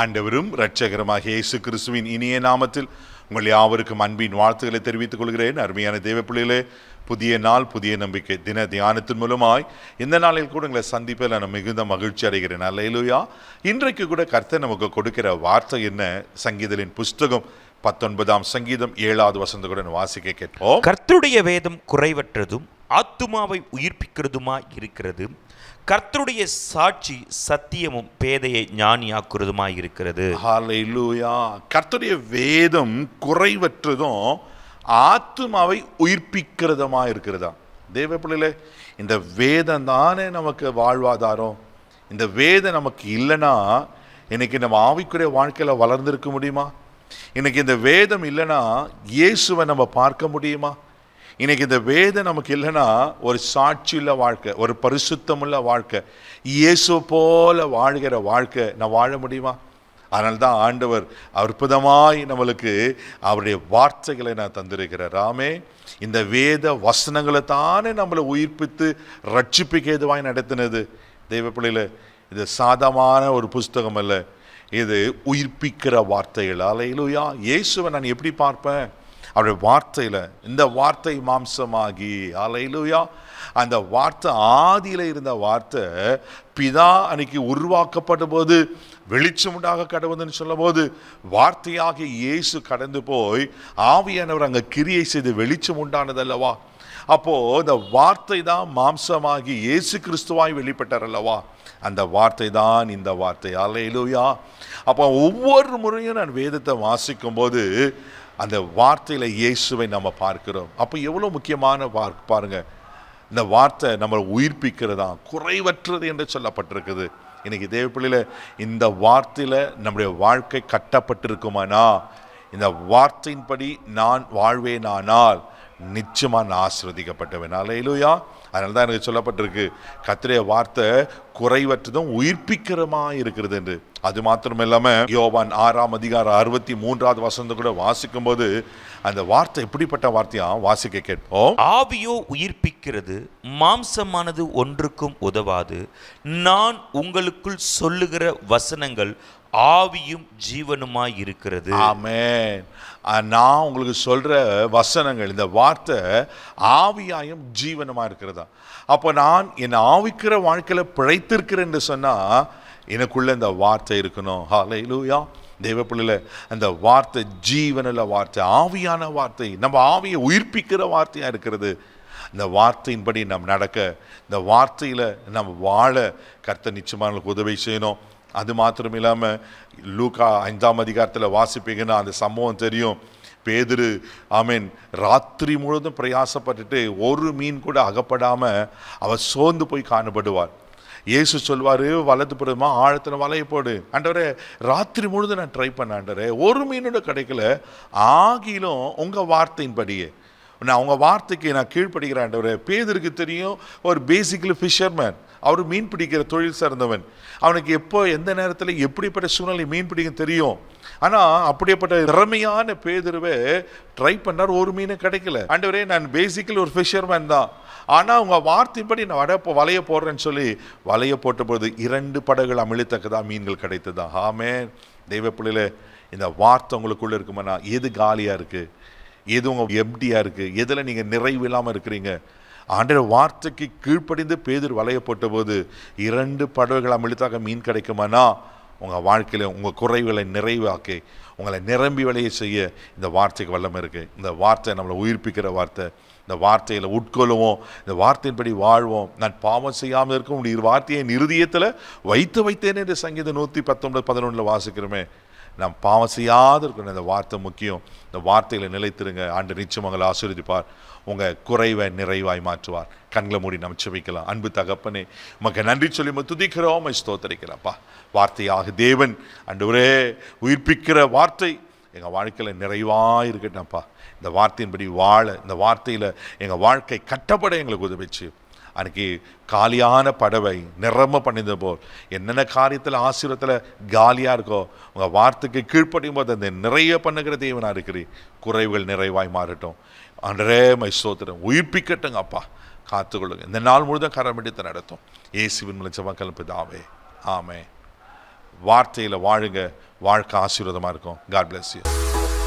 ஆண்டவரும் இரட்சகரமாக இயேசு கிறிஸ்துவின் இனிய நாமத்தில் உங்கள் யாவருக்கும் அன்பின் வாழ்த்துக்களை தெரிவித்துக் கொள்கிறேன் அருமையான தேவ பிள்ளைகளே புதிய நாள் புதிய நம்பிக்கை தின தியானத்தின் மூலமாய் இந்த நாளில் கூட உங்களை சந்திப்பில் நான் மிகுந்த மகிழ்ச்சி அடைகிறேன் அல்லையிலுயா இன்றைக்கு கூட கர்த்தர் நமக்கு கொடுக்கிற வார்த்தை என்ன சங்கீதலின் புஸ்தகம் பத்தொன்பதாம் சங்கீதம் ஏழாவது வசந்தத்துடன் வாசிக்க கேட்போம் கர்த்தருடைய வேதம் குறைவற்றதும் ஆத்துமாவை உயிர்ப்பிக்கிறதுமா இருக்கிறது கர்த்தருடைய சாட்சி சத்தியமும் பேதையை ஞானியாக்குறதுமா இருக்கிறது கர்த்தருடைய வேதம் குறைவற்றதும் ஆத்துமாவை உயிர்ப்பிக்கிறதுமா இருக்கிறதா தேவ பிள்ளைல இந்த வேதம் தானே நமக்கு வாழ்வாதாரம் இந்த வேதம் நமக்கு இல்லைன்னா இன்னைக்கு நம்ம ஆவிக்குரிய வாழ்க்கையில் வளர்ந்துருக்க முடியுமா இன்னைக்கு இந்த வேதம் இல்லைன்னா இயேசுவை நம்ம பார்க்க முடியுமா இன்றைக்கி இந்த வேதம் நமக்கு இல்லைன்னா ஒரு சாட்சியுள்ள வாழ்க்கை ஒரு பரிசுத்தமுள்ள வாழ்க்கை இயேசு போல வாழ்கிற வாழ்க்கை நான் வாழ முடியுமா அதனால் தான் ஆண்டவர் அற்புதமாய் நம்மளுக்கு அவருடைய வார்த்தைகளை நான் தந்திருக்கிறேன் ராமே இந்த வேத வசனங்களை தானே நம்மளை உயிர்ப்பித்து ரட்சிப்புக்கு நடத்தினது தெய்வ பிள்ளையில் இது சாதமான ஒரு புஸ்தகம் அல்ல இது உயிர்ப்பிக்கிற வார்த்தைகள் அலையிலுயா இயேசுவை நான் எப்படி பார்ப்பேன் அவருடைய வார்த்தையில் இந்த வார்த்தை மாம்சமாகி அலையிலுயா அந்த வார்த்தை ஆதியில் இருந்த வார்த்தை பிதா அன்னைக்கு உருவாக்கப்பட்ட போது வெளிச்சம் உண்டாக கடவுதுன்னு சொல்லும் போது வார்த்தையாக இயேசு கடந்து போய் ஆவியானவர் அங்கே கிரியை செய்து வெளிச்சம் உண்டானதல்லவா அப்போது இந்த வார்த்தை தான் மாம்சமாகி இயேசு கிறிஸ்துவாய் வெளிப்பட்டார் அல்லவா அந்த வார்த்தை தான் இந்த வார்த்தை அலையிலுயா அப்போ ஒவ்வொரு முறையும் நான் வேதத்தை வாசிக்கும் போது அந்த வார்த்தையில் இயேசுவை நம்ம பார்க்கிறோம் அப்போ எவ்வளோ முக்கியமான பார்க்க பாருங்கள் இந்த வார்த்தை நம்ம உயிர்ப்பிக்கிறதா குறைவற்றது என்று சொல்லப்பட்டிருக்குது இன்றைக்கி தேவப்பிள்ளையில் இந்த வார்த்தையில் நம்முடைய வாழ்க்கை கட்டப்பட்டிருக்குமானா இந்த வார்த்தையின்படி நான் வாழ்வேனானால் நிச்சயமாக நான் ஆசிர்வதிக்கப்பட்டவன் அலையிலுயா அதனால தான் எனக்கு சொல்லப்பட்டிருக்கு கத்திரைய வார்த்தை குறைவற்றதும் உயிர்ப்பிக்கிறமா இருக்கிறது என்று அது மாத்திரம் இல்லாமல் யோவான் ஆறாம் அதிகாரம் அறுபத்தி மூன்றாவது வசந்த கூட வாசிக்கும் போது அந்த வார்த்தை எப்படிப்பட்ட வார்த்தையா வாசிக்க கேட்போம் ஆவியோ உயிர்ப்பிக்கிறது மாம்சமானது ஒன்றுக்கும் உதவாது நான் உங்களுக்குள் சொல்லுகிற வசனங்கள் ஆவியும் ஜீவனுமாய் இருக்கிறது ஆமே நான் உங்களுக்கு சொல்கிற வசனங்கள் இந்த வார்த்தை ஆவியாயும் ஜீவனமாக இருக்கிறதா அப்போ நான் என் ஆவிக்கிற வாழ்க்கையில் பிழைத்திருக்கிறேன் சொன்னால் எனக்குள்ளே இந்த வார்த்தை இருக்கணும் ஹாலை லூயா தெய்வ அந்த வார்த்தை ஜீவனில் வார்த்தை ஆவியான வார்த்தை நம்ம ஆவியை உயிர்ப்பிக்கிற வார்த்தையாக இருக்கிறது இந்த வார்த்தையின்படி நம்ம நடக்க இந்த வார்த்தையில் நம்ம வாழ கர்த்த நிச்சயமாக உதவி செய்யணும் அது மாத்திரம் இல்லாமல் லூக்கா ஐந்தாம் அதிகாரத்தில் வாசிப்பீங்கன்னா அந்த சம்பவம் தெரியும் பேதிரு ஆமீன் ராத்திரி முழுவதும் பிரயாசப்பட்டுட்டு ஒரு மீன் கூட அகப்படாமல் அவர் சோர்ந்து போய் காணப்படுவார் இயேசு சொல்வார் வலது புறமா ஆழத்தில் வலையை போடு அண்டவரே ராத்திரி முழுதும் நான் ட்ரை பண்ண ஆண்டவரே ஒரு மீனோட கிடைக்கல ஆகிலும் உங்கள் வார்த்தையின்படியே நான் உங்கள் வார்த்தைக்கு நான் கீழ்ப்படுகிறேன் ஆண்டவரே பேதருக்கு தெரியும் ஒரு பேசிக்கலி ஃபிஷர்மேன் அவர் மீன் பிடிக்கிற தொழில் சார்ந்தவன் அவனுக்கு எப்போ எந்த நேரத்தில் எப்படிப்பட்ட சூழ்நிலை மீன் பிடிக்கும் தெரியும் ஆனால் அப்படிப்பட்ட திறமையான பேதுருவை ட்ரை பண்ணார் ஒரு மீனும் கிடைக்கல அண்டவரே நான் பேசிக்கலி ஒரு ஃபிஷர்மேன் தான் ஆனால் உங்கள் வார்த்தைப்படி நான் வட வலைய போடுறேன்னு சொல்லி வலைய போட்டபோது இரண்டு படகுகள் அமிழ்த்தக்கதா மீன்கள் கிடைத்ததா ஆமே தெய்வ பிள்ளையில இந்த வார்த்தை உங்களுக்குள்ளே இருக்குமாண்ணா எது காலியாக இருக்குது எது உங்கள் எம்டியாக இருக்குது எதில் நீங்கள் நிறைவு இல்லாமல் இருக்கிறீங்க ஆண்டோட வார்த்தைக்கு கீழ்ப்படிந்து பேதிர் வலையப்பட்ட போது இரண்டு படவைகள் அமிழ்த்தாக மீன் கிடைக்குமானா உங்கள் வாழ்க்கையில் உங்கள் குறைவுகளை நிறைவாக்கி உங்களை நிரம்பி விளைய செய்ய இந்த வார்த்தைக்கு வல்லமை இருக்குது இந்த வார்த்தை நம்மளை உயிர்ப்பிக்கிற வார்த்தை இந்த வார்த்தையில் உட்கொள்ளுவோம் இந்த வார்த்தையின்படி வாழ்வோம் நான் பாவம் செய்யாமல் இருக்கும் உடைய வார்த்தையை நிறுதியத்தில் வைத்து வைத்தேன் என்று சங்கீதம் நூற்றி பத்தொன்பது பதினொன்றில் வாசிக்கிறோமே நாம் பாவம் செய்யாது இருக்கணும் இந்த வார்த்தை முக்கியம் இந்த வார்த்தையில் நிலைத்திருங்க ஆண்டு நிச்சயம் உங்களை ஆசீர்வதிப்பார் உங்கள் குறைவை நிறைவாய் மாற்றுவார் கண்களை மூடி நம்ம செவிக்கலாம் அன்பு தகப்பனே உமக்கு நன்றி சொல்லி துதிக்கிறோம் ஸ்தோத்தரிக்கிறப்பா வார்த்தையாக தேவன் அண்டு ஒரே உயிர்ப்பிக்கிற வார்த்தை எங்கள் வாழ்க்கையில் நிறைவாக இருக்கட்டப்பா இந்த வார்த்தையின்படி வாழ இந்த வார்த்தையில் எங்கள் வாழ்க்கை கட்டப்பட எங்களுக்கு உதவிச்சு அன்றைக்கி காலியான படவை நிறம பண்ணியிருந்த போல் என்னென்ன காரியத்தில் ஆசீர்வத்தில் காலியாக இருக்கோ உங்கள் வார்த்தைக்கு கீழ்ப்படியும் போது அந்த நிறைய பண்ணுகிற தெய்வனாக இருக்கிறி குறைவுகள் நிறைவாய் மாறட்டும் அன்றே மை உயிர்ப்பிக்கட்டும் அப்பா காத்துக்கொள்ளுங்க இந்த நாள் முழுதும் கரம் எடுத்து நடத்தும் ஏசுவின் மூலம் ஜபக்கல் பிதாவே ஆமே வார்த்தையில் வாழுங்க வாழ்க்கை ஆசீர்வாதமாக இருக்கும் காட் பிளஸ் யூ